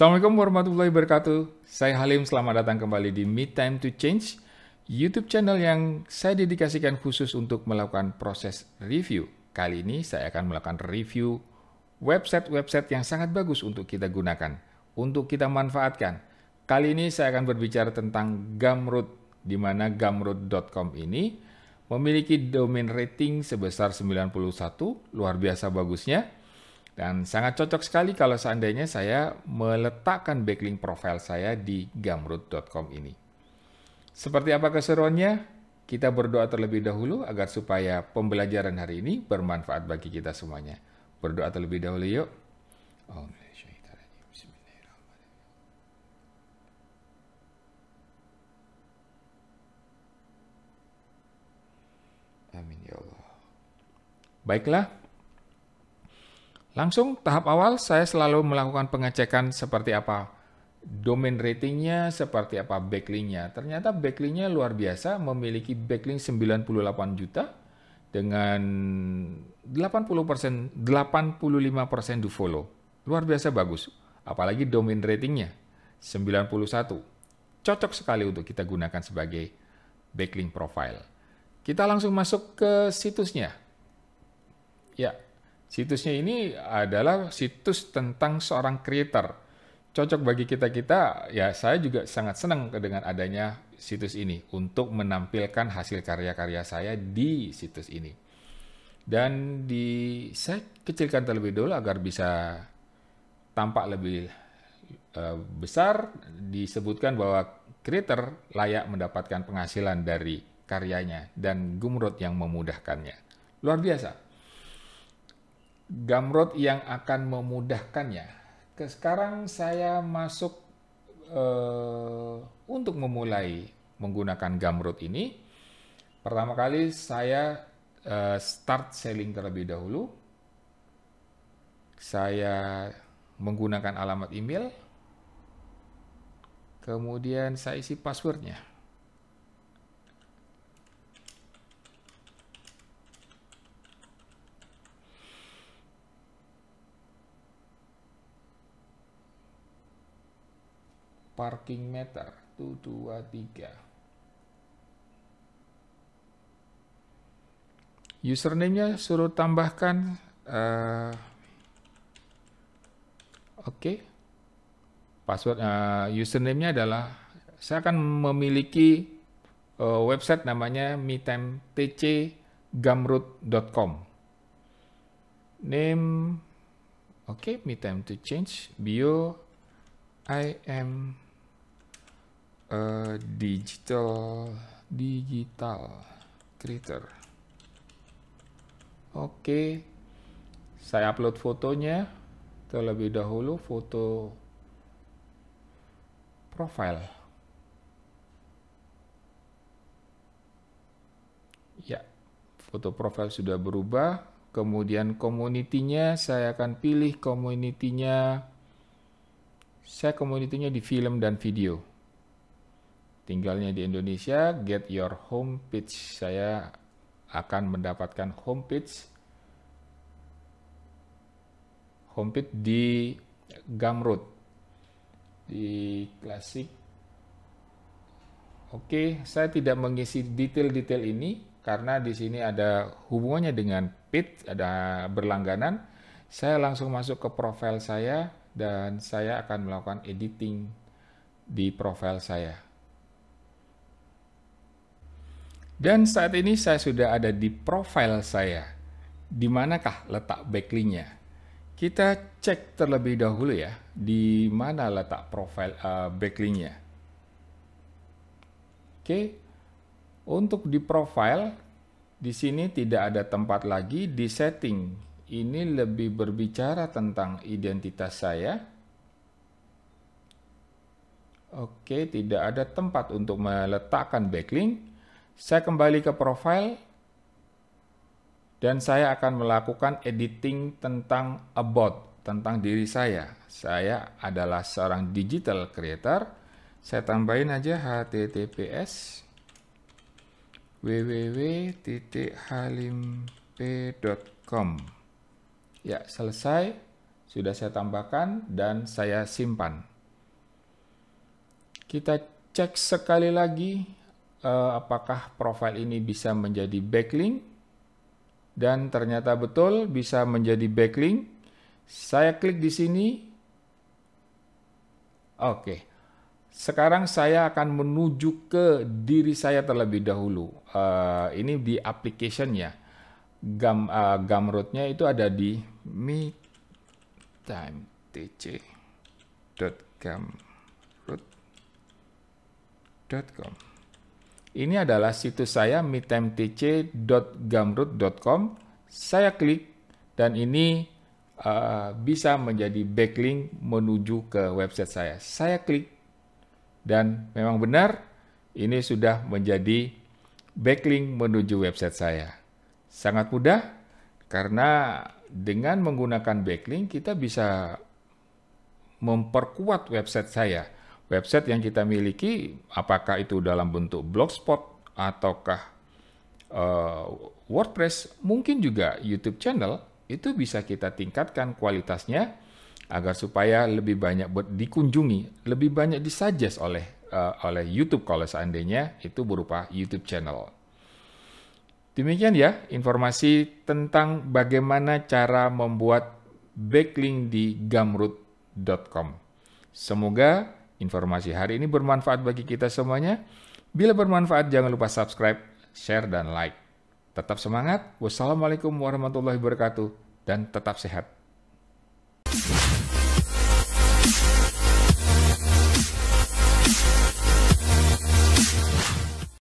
Assalamualaikum warahmatullahi wabarakatuh. Saya Halim, selamat datang kembali di Mid Time to Change, YouTube channel yang saya dedikasikan khusus untuk melakukan proses review. Kali ini saya akan melakukan review website-website yang sangat bagus untuk kita gunakan, untuk kita manfaatkan. Kali ini saya akan berbicara tentang Gumroad, di mana gumroad.com ini memiliki domain rating sebesar 91, luar biasa bagusnya dan sangat cocok sekali kalau seandainya saya meletakkan backlink profile saya di gamrut.com ini. Seperti apa keseruannya? Kita berdoa terlebih dahulu agar supaya pembelajaran hari ini bermanfaat bagi kita semuanya. Berdoa terlebih dahulu yuk. Amin ya Allah. Baiklah, Langsung tahap awal saya selalu melakukan pengecekan seperti apa domain ratingnya seperti apa backlinknya. Ternyata backlinknya luar biasa, memiliki backlink 98 juta dengan 80 85 persen do follow. Luar biasa bagus. Apalagi domain ratingnya 91. Cocok sekali untuk kita gunakan sebagai backlink profile. Kita langsung masuk ke situsnya. Ya, Situsnya ini adalah situs tentang seorang creator. Cocok bagi kita-kita, ya saya juga sangat senang dengan adanya situs ini untuk menampilkan hasil karya-karya saya di situs ini. Dan di saya kecilkan terlebih dahulu agar bisa tampak lebih e, besar disebutkan bahwa creator layak mendapatkan penghasilan dari karyanya dan gumroad yang memudahkannya. Luar biasa. Gamrot yang akan memudahkannya. sekarang saya masuk eh, untuk memulai menggunakan Gamrot ini. Pertama kali saya eh, start selling terlebih dahulu. Saya menggunakan alamat email. Kemudian saya isi passwordnya. parking meter 223 dua tiga username suruh tambahkan uh, oke okay. password uh, username-nya adalah saya akan memiliki uh, website namanya mitemtc.gumroad.com name oke okay, me to change bio I am a digital digital creator. Oke, saya upload fotonya terlebih dahulu foto profile. Ya, foto profile sudah berubah. Kemudian community-nya saya akan pilih community-nya saya komunitinya di film dan video. Tinggalnya di Indonesia, get your home page. Saya akan mendapatkan home page home page di Gumroad di klasik. Oke, saya tidak mengisi detail-detail ini karena di sini ada hubungannya dengan pit, ada berlangganan. Saya langsung masuk ke profil saya, dan saya akan melakukan editing di profil saya. Dan saat ini saya sudah ada di profil saya. Di manakah letak backlinknya? Kita cek terlebih dahulu ya, di mana letak profil uh, backlinknya. Oke, untuk di profile di sini tidak ada tempat lagi di setting ini lebih berbicara tentang identitas saya. Oke, tidak ada tempat untuk meletakkan backlink. Saya kembali ke profile dan saya akan melakukan editing tentang about, tentang diri saya. Saya adalah seorang digital creator. Saya tambahin aja https www.halimp.com Ya, selesai. Sudah saya tambahkan dan saya simpan. Kita cek sekali lagi uh, apakah profil ini bisa menjadi backlink. Dan ternyata betul bisa menjadi backlink. Saya klik di sini. Oke. Sekarang saya akan menuju ke diri saya terlebih dahulu. Uh, ini di application-nya. Gam, uh, eh, gumroad itu ada di me ini adalah situs saya meetimtc.gumroot.com saya klik dan ini uh, bisa menjadi backlink menuju ke website saya saya klik dan memang benar ini sudah menjadi backlink menuju website saya sangat mudah karena dengan menggunakan backlink kita bisa memperkuat website saya. Website yang kita miliki apakah itu dalam bentuk blogspot ataukah uh, WordPress, mungkin juga YouTube channel itu bisa kita tingkatkan kualitasnya agar supaya lebih banyak dikunjungi, lebih banyak disuggest oleh uh, oleh YouTube kalau seandainya itu berupa YouTube channel. Demikian ya informasi tentang bagaimana cara membuat backlink di gamrut.com. Semoga informasi hari ini bermanfaat bagi kita semuanya. Bila bermanfaat jangan lupa subscribe, share, dan like. Tetap semangat, wassalamualaikum warahmatullahi wabarakatuh, dan tetap sehat.